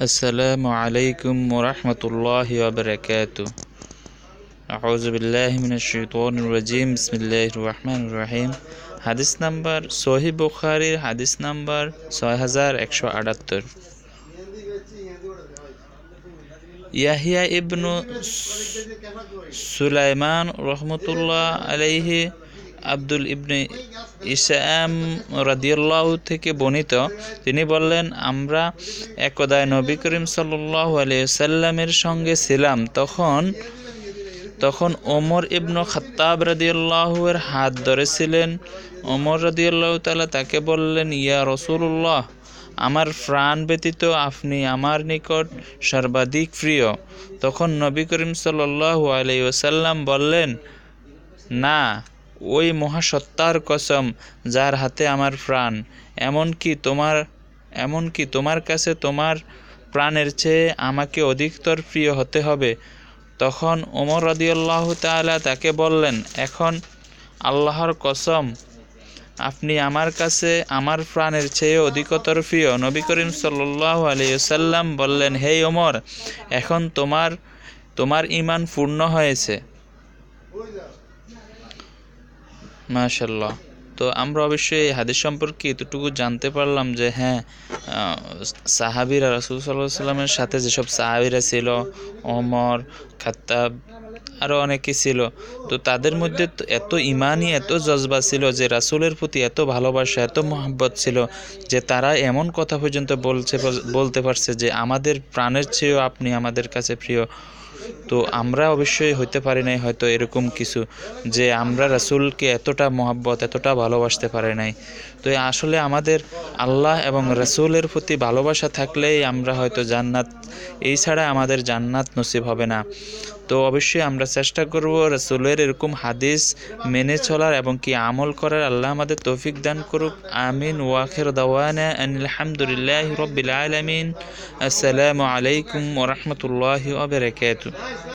السلام عليكم ورحمة الله وبركاته أعوذ بالله من الشيطان الرجيم بسم الله الرحمن الرحيم হাদিস নাম্বার সহি বুখারির হাদিস নাম্বার ছয় হাজার একশো আটাত্তর ইয়াহিয়া ইবনু সুলাইমান রহমতুল্লাহ আলাইহি আব্দুল ইবনে ইসাম রাদিউল্লাহ থেকে বর্ণিত তিনি বললেন আমরা একদায় নবী করিম সাল্লাসাল্লামের সঙ্গে ছিলাম তখন তখন ওমর ইবনু খাত্তাব রাদিউল্লাহের হাত ধরেছিলেন ওমর রাদিউল্লাহ তালা তাকে বললেন ইয়া রসুল্লাহ আমার প্রাণ ব্যতীত আপনি আমার নিকট সর্বাধিক প্রিয় তখন নবী করিম সাল্লাহ আলাই ওসাল্লাম বললেন না ওই মহাসত্তার কসম যার হাতে আমার প্রাণ এমনকি তোমার এমনকি তোমার কাছে তোমার প্রাণের চেয়ে আমাকে অধিকতর প্রিয় হতে হবে তখন ওমর রদিউল্লাহ তালা তাকে বললেন এখন আল্লাহর কসম আপনি আমার কাছে আমার প্রাণের চেয়ে অধিকতর প্রিয় নবী করিম সাল্লাহ আলিয়াল্লাম বললেন হে ওমর এখন তোমার তোমার ইমান পূর্ণ হয়েছে মাশাল্লাহ তো আমরা অবশ্যই এই হাদিস সম্পর্কে এতটুকু জানতে পারলাম যে হ্যাঁ সাহাবিরা রাসুল সাল্লাহ সাল্লামের সাথে যেসব সাহাবিরা ছিল অমর খাত্তাব আরও অনেকে ছিল তো তাদের মধ্যে এত ইমানই এত জজবা ছিল যে রাসুলের প্রতি এত ভালোবাসা এত মহাব্বত ছিল যে তারা এমন কথা পর্যন্ত বলছে বলতে পারছে যে আমাদের প্রাণের চেয়েও আপনি আমাদের কাছে প্রিয় তো আমরা অবশ্যই হইতে পারি নাই হয়তো এরকম কিছু যে আমরা রাসুলকে এতটা মহাব্বত এতটা ভালোবাসতে পারে নাই তো আসলে আমাদের আল্লাহ এবং রাসুলের প্রতি ভালোবাসা থাকলেই আমরা হয়তো জান্নাত এই ছাড়া আমাদের জান্নাত নসিব হবে না তো অবশ্যই আমরা চেষ্টা করব রাসুলের এরকম হাদিস মেনে চলার এবং কি আমল করার আল্লাহ আমাদের তৌফিক দান করুক আমিন ওয়াখের দাওয়ানা আলহামদুলিল্লাহ রবিল আলমিন আসসালামু আলাইকুম ওরহমতুল্লাহ আবরকাত nice, nice.